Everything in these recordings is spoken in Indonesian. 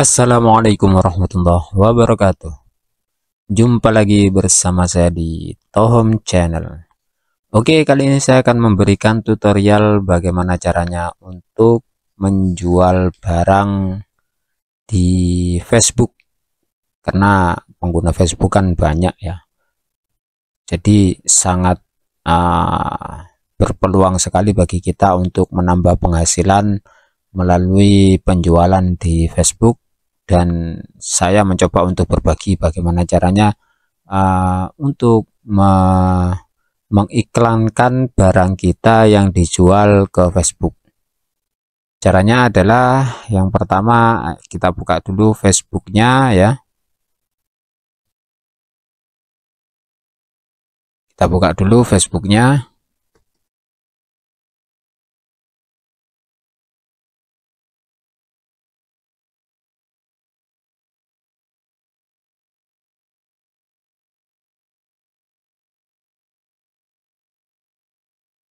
Assalamualaikum warahmatullahi wabarakatuh Jumpa lagi bersama saya di Tohom Channel Oke kali ini saya akan memberikan tutorial bagaimana caranya untuk menjual barang di Facebook Karena pengguna Facebook kan banyak ya Jadi sangat uh, berpeluang sekali bagi kita untuk menambah penghasilan melalui penjualan di Facebook dan saya mencoba untuk berbagi bagaimana caranya uh, untuk me mengiklankan barang kita yang dijual ke Facebook caranya adalah yang pertama kita buka dulu Facebooknya ya kita buka dulu Facebooknya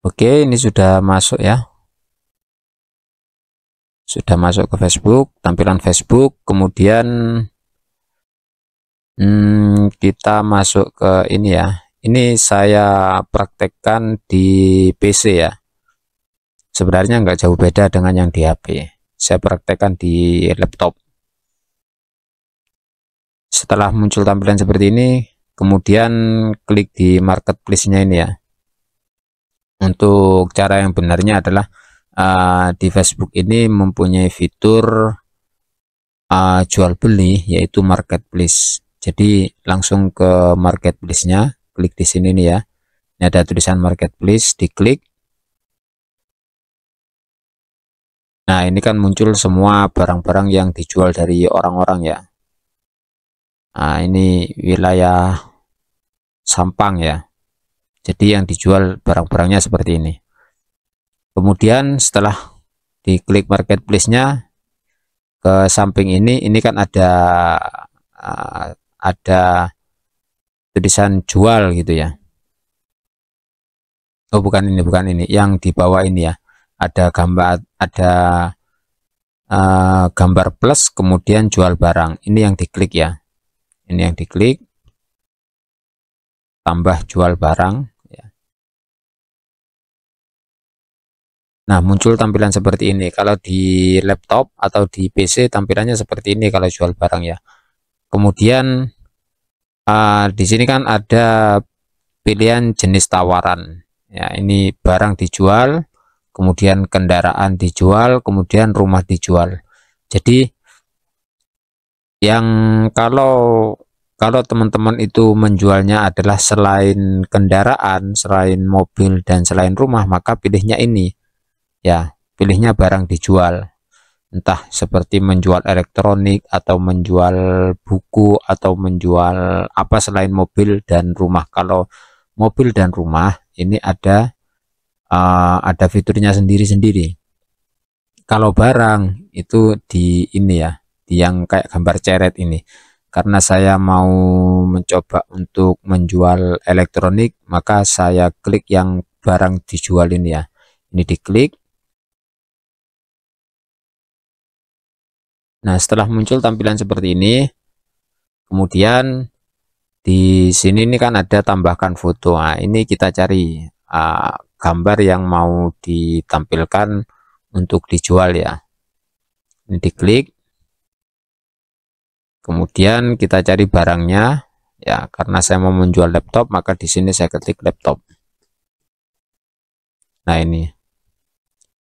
Oke, ini sudah masuk ya. Sudah masuk ke Facebook, tampilan Facebook, kemudian hmm, kita masuk ke ini ya. Ini saya praktekkan di PC ya. Sebenarnya nggak jauh beda dengan yang di HP. Saya praktekkan di laptop. Setelah muncul tampilan seperti ini, kemudian klik di marketplace-nya ini ya untuk cara yang benarnya adalah uh, di Facebook ini mempunyai fitur uh, jual beli yaitu marketplace. Jadi langsung ke marketplace-nya, klik di sini nih ya. Ini ada tulisan marketplace, diklik. Nah, ini kan muncul semua barang-barang yang dijual dari orang-orang ya. Nah, ini wilayah Sampang ya jadi yang dijual barang-barangnya seperti ini kemudian setelah diklik marketplace-nya ke samping ini ini kan ada ah, ada tulisan jual gitu ya Oh bukan ini bukan ini yang di bawah ini ya ada gambar ada uh, gambar plus kemudian jual barang ini yang diklik ya ini yang diklik tambah jual barang Nah, muncul tampilan seperti ini. Kalau di laptop atau di PC tampilannya seperti ini kalau jual barang ya. Kemudian uh, di sini kan ada pilihan jenis tawaran. Ya, ini barang dijual, kemudian kendaraan dijual, kemudian rumah dijual. Jadi yang kalau kalau teman-teman itu menjualnya adalah selain kendaraan, selain mobil dan selain rumah, maka pilihnya ini ya pilihnya barang dijual entah seperti menjual elektronik atau menjual buku atau menjual apa selain mobil dan rumah kalau mobil dan rumah ini ada uh, ada fiturnya sendiri-sendiri kalau barang itu di ini ya di yang kayak gambar ceret ini karena saya mau mencoba untuk menjual elektronik maka saya klik yang barang dijual ini ya ini diklik Nah, setelah muncul tampilan seperti ini, kemudian di sini ini kan ada tambahkan foto. Nah, ini kita cari uh, gambar yang mau ditampilkan untuk dijual ya. Ini diklik. Kemudian kita cari barangnya ya, karena saya mau menjual laptop, maka di sini saya ketik laptop. Nah, ini.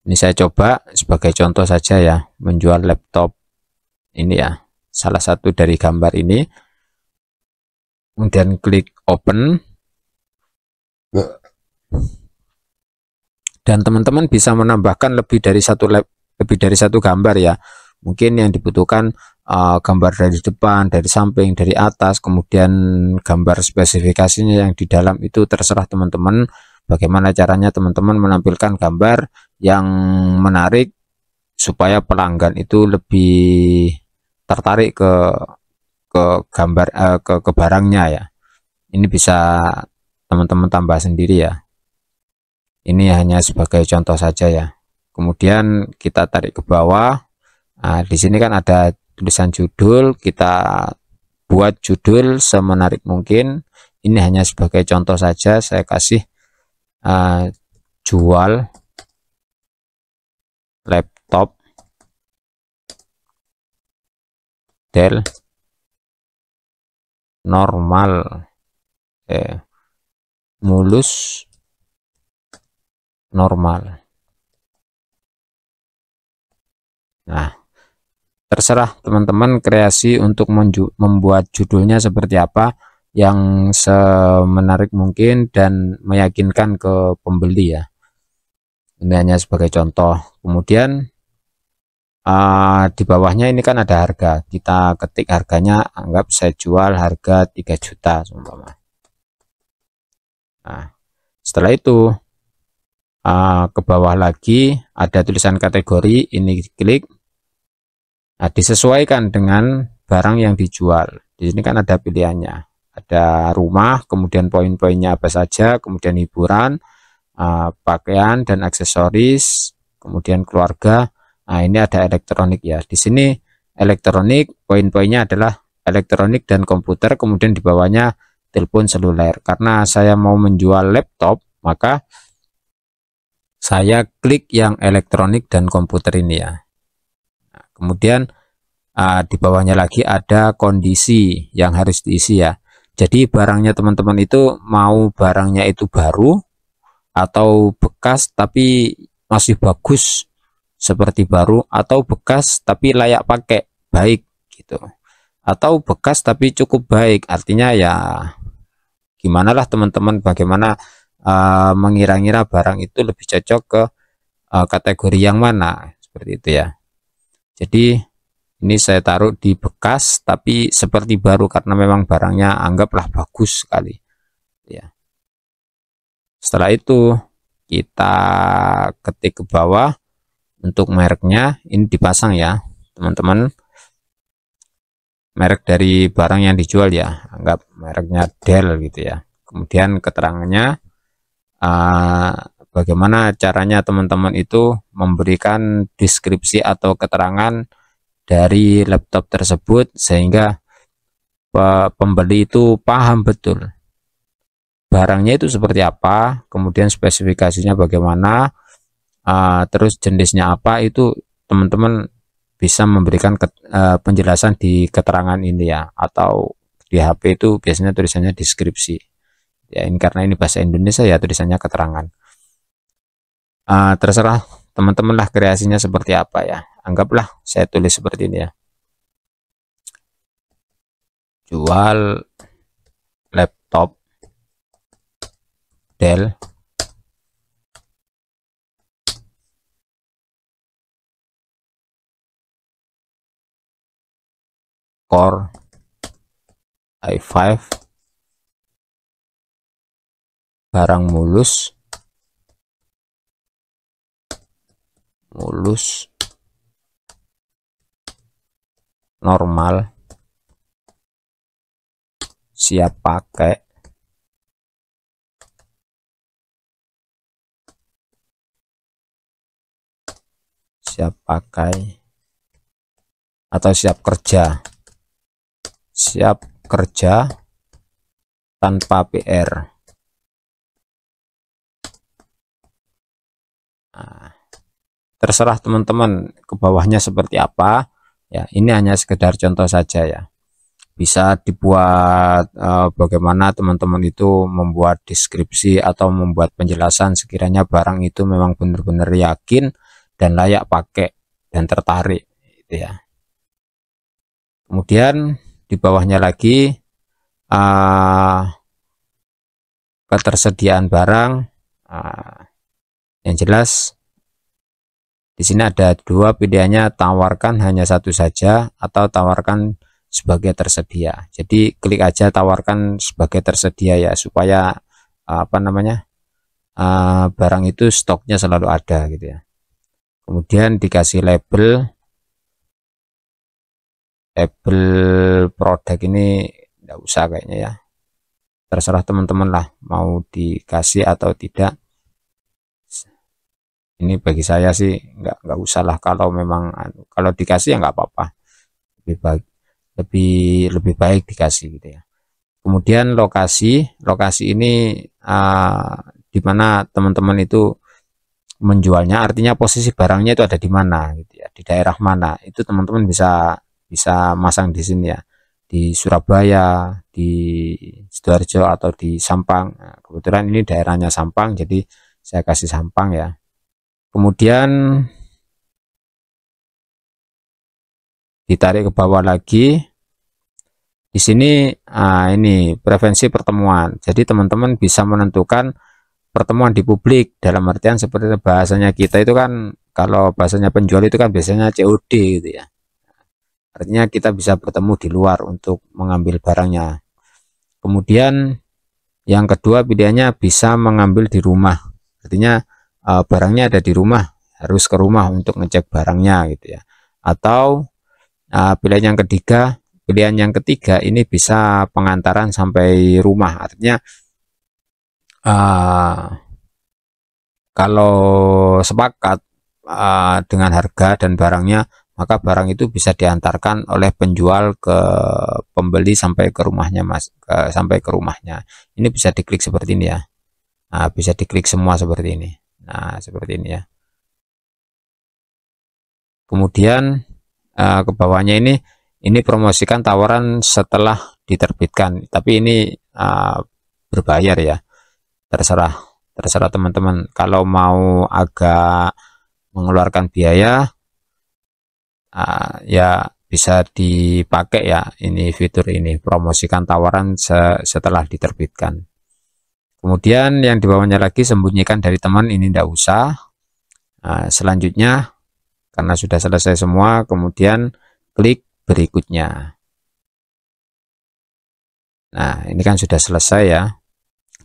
Ini saya coba sebagai contoh saja ya, menjual laptop ini ya salah satu dari gambar ini kemudian klik open dan teman-teman bisa menambahkan lebih dari satu lebih dari satu gambar ya mungkin yang dibutuhkan uh, gambar dari depan dari samping dari atas kemudian gambar spesifikasinya yang di dalam itu terserah teman-teman bagaimana caranya teman-teman menampilkan gambar yang menarik supaya pelanggan itu lebih tertarik ke ke gambar eh, ke ke barangnya ya ini bisa teman-teman tambah sendiri ya ini hanya sebagai contoh saja ya kemudian kita tarik ke bawah nah, di sini kan ada tulisan judul kita buat judul semenarik mungkin ini hanya sebagai contoh saja saya kasih uh, jual laptop model normal eh, mulus normal nah terserah teman-teman kreasi untuk membuat judulnya seperti apa yang semenarik mungkin dan meyakinkan ke pembeli ya ini hanya sebagai contoh kemudian Ah, di bawahnya ini kan ada harga kita ketik harganya anggap saya jual harga 3 juta seumpama nah setelah itu uh, ke bawah lagi ada tulisan kategori ini klik nah, disesuaikan dengan barang yang dijual di sini kan ada pilihannya ada rumah kemudian poin-poinnya apa saja kemudian hiburan uh, pakaian dan aksesoris kemudian keluarga Nah, ini ada elektronik ya. Di sini elektronik, poin-poinnya adalah elektronik dan komputer, kemudian di bawahnya telepon seluler. Karena saya mau menjual laptop, maka saya klik yang elektronik dan komputer ini ya. Nah, kemudian uh, di bawahnya lagi ada kondisi yang harus diisi ya. Jadi barangnya teman-teman itu mau barangnya itu baru atau bekas tapi masih bagus seperti baru atau bekas tapi layak pakai baik gitu atau bekas tapi cukup baik artinya ya gimana lah teman-teman bagaimana uh, mengira-ngira barang itu lebih cocok ke uh, kategori yang mana seperti itu ya jadi ini saya taruh di bekas tapi seperti baru karena memang barangnya anggaplah bagus sekali ya setelah itu kita ketik ke bawah untuk mereknya ini dipasang ya teman-teman merek dari barang yang dijual ya anggap mereknya Dell gitu ya kemudian keterangannya uh, bagaimana caranya teman-teman itu memberikan deskripsi atau keterangan dari laptop tersebut sehingga pembeli itu paham betul barangnya itu seperti apa kemudian spesifikasinya bagaimana Ah, terus jenisnya apa itu teman-teman bisa memberikan ke, uh, penjelasan di keterangan ini ya atau di HP itu biasanya tulisannya deskripsi ya ini karena ini bahasa Indonesia ya tulisannya keterangan uh, terserah teman-teman lah kreasinya seperti apa ya anggaplah saya tulis seperti ini ya jual laptop Dell core i5 barang mulus mulus normal siap pakai siap pakai atau siap kerja siap kerja tanpa PR nah, terserah teman-teman ke bawahnya seperti apa ya ini hanya sekedar contoh saja ya bisa dibuat eh, bagaimana teman-teman itu membuat deskripsi atau membuat penjelasan sekiranya barang itu memang benar-benar yakin dan layak pakai dan tertarik gitu ya kemudian di bawahnya lagi uh, ketersediaan barang uh, yang jelas di sini ada dua pilihannya tawarkan hanya satu saja atau tawarkan sebagai tersedia jadi klik aja tawarkan sebagai tersedia ya supaya ah, apa namanya uh, barang itu stoknya selalu ada gitu ya kemudian dikasih label Apple produk ini tidak usah kayaknya ya terserah teman-teman lah mau dikasih atau tidak ini bagi saya sih nggak nggak usah lah kalau memang anu, kalau dikasih ya nggak apa-apa lebih baik lebih lebih baik dikasih gitu ya kemudian lokasi lokasi ini uh, di mana teman-teman itu menjualnya artinya posisi barangnya itu ada di mana gitu ya di daerah mana itu teman-teman bisa bisa masang di sini ya di Surabaya di Sidoarjo atau di Sampang nah, kebetulan ini daerahnya Sampang jadi saya kasih Sampang ya kemudian ditarik ke bawah lagi di sini ah, ini prevensi pertemuan jadi teman-teman bisa menentukan pertemuan di publik dalam artian seperti bahasanya kita itu kan kalau bahasanya penjual itu kan biasanya COD gitu ya artinya kita bisa bertemu di luar untuk mengambil barangnya kemudian yang kedua pilihannya bisa mengambil di rumah artinya eh, barangnya ada di rumah harus ke rumah untuk ngecek barangnya gitu ya atau eh, pilihan yang ketiga pilihan yang ketiga ini bisa pengantaran sampai rumah artinya eh, kalau sepakat dengan harga dan barangnya maka barang itu bisa diantarkan oleh penjual ke pembeli sampai ke rumahnya mas ke, sampai ke rumahnya ini bisa diklik seperti ini ya nah, bisa diklik semua seperti ini nah seperti ini ya kemudian eh, ke bawahnya ini ini promosikan tawaran setelah diterbitkan tapi ini eh, berbayar ya terserah terserah teman-teman kalau mau agak mengeluarkan biaya uh, ya bisa dipakai ya ini fitur ini promosikan tawaran se setelah diterbitkan kemudian yang dibawahnya lagi sembunyikan dari teman ini tidak usah nah, selanjutnya karena sudah selesai semua kemudian klik berikutnya nah ini kan sudah selesai ya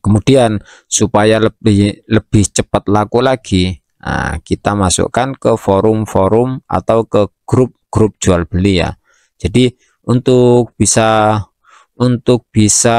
kemudian supaya lebih lebih cepat laku lagi Nah, kita masukkan ke forum-forum atau ke grup-grup jual beli ya. Jadi untuk bisa untuk bisa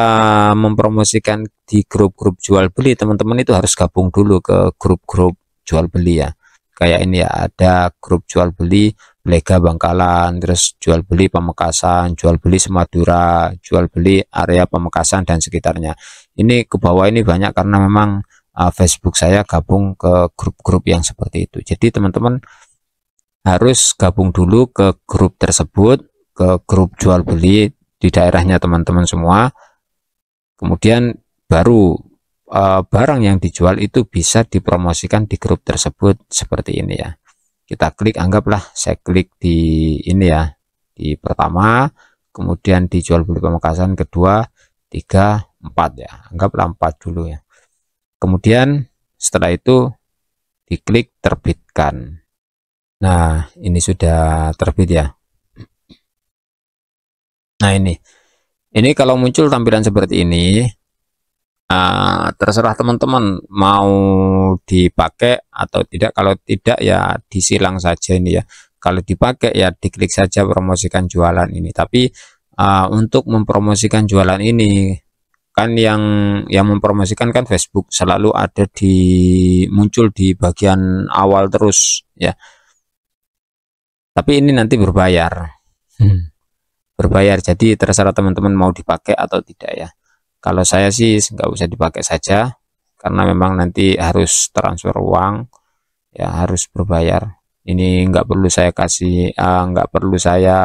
mempromosikan di grup-grup jual beli teman-teman itu harus gabung dulu ke grup-grup jual beli ya. Kayak ini ya ada grup jual beli Lega Bangkalan, terus jual beli Pamekasan, jual beli Semadura, jual beli area Pamekasan dan sekitarnya. Ini ke bawah ini banyak karena memang Uh, Facebook saya gabung ke grup-grup yang seperti itu. Jadi teman-teman harus gabung dulu ke grup tersebut, ke grup jual beli di daerahnya teman-teman semua. Kemudian baru uh, barang yang dijual itu bisa dipromosikan di grup tersebut seperti ini ya. Kita klik anggaplah saya klik di ini ya. Di pertama, kemudian dijual beli pemekasan kedua, tiga, empat ya. Anggaplah empat dulu ya Kemudian setelah itu diklik terbitkan. Nah, ini sudah terbit ya. Nah, ini. Ini kalau muncul tampilan seperti ini, uh, terserah teman-teman mau dipakai atau tidak. Kalau tidak ya disilang saja ini ya. Kalau dipakai ya diklik saja promosikan jualan ini. Tapi uh, untuk mempromosikan jualan ini kan yang yang mempromosikan kan Facebook selalu ada di muncul di bagian awal terus ya tapi ini nanti berbayar hmm. berbayar jadi terserah teman-teman mau dipakai atau tidak ya kalau saya sih nggak usah dipakai saja karena memang nanti harus transfer uang ya harus berbayar ini nggak perlu saya kasih uh, perlu saya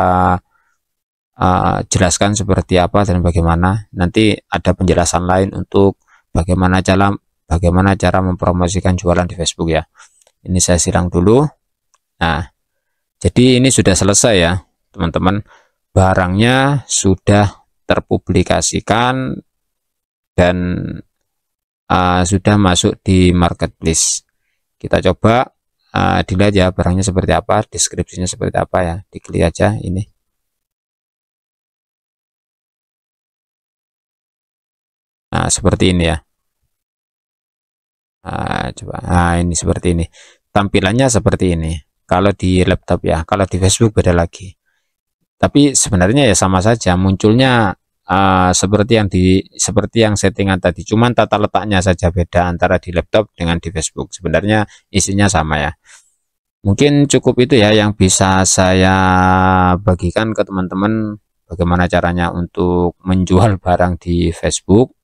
Eh, jelaskan seperti apa dan bagaimana. Nanti ada penjelasan lain untuk bagaimana cara bagaimana cara mempromosikan jualan di Facebook ya. Ini saya silang dulu. Nah, jadi ini sudah selesai ya, teman-teman. Barangnya sudah terpublikasikan dan uh, sudah masuk di marketplace. Kita coba uh, dilihat ya barangnya seperti apa, deskripsinya seperti apa ya. Diklik aja ini. nah seperti ini ya nah, coba nah ini seperti ini tampilannya seperti ini kalau di laptop ya kalau di Facebook beda lagi tapi sebenarnya ya sama saja munculnya uh, seperti yang di seperti yang settingan tadi cuman tata letaknya saja beda antara di laptop dengan di Facebook sebenarnya isinya sama ya mungkin cukup itu ya yang bisa saya bagikan ke teman-teman bagaimana caranya untuk menjual barang di Facebook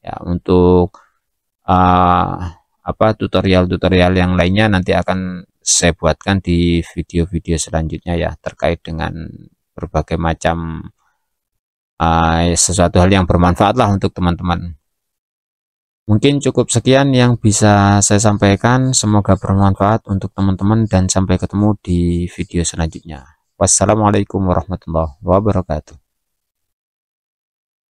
ya untuk uh, apa tutorial-tutorial yang lainnya nanti akan saya buatkan di video-video selanjutnya ya terkait dengan berbagai macam uh, sesuatu hal yang bermanfaat lah untuk teman-teman mungkin cukup sekian yang bisa saya sampaikan semoga bermanfaat untuk teman-teman dan sampai ketemu di video selanjutnya wassalamualaikum warahmatullahi wabarakatuh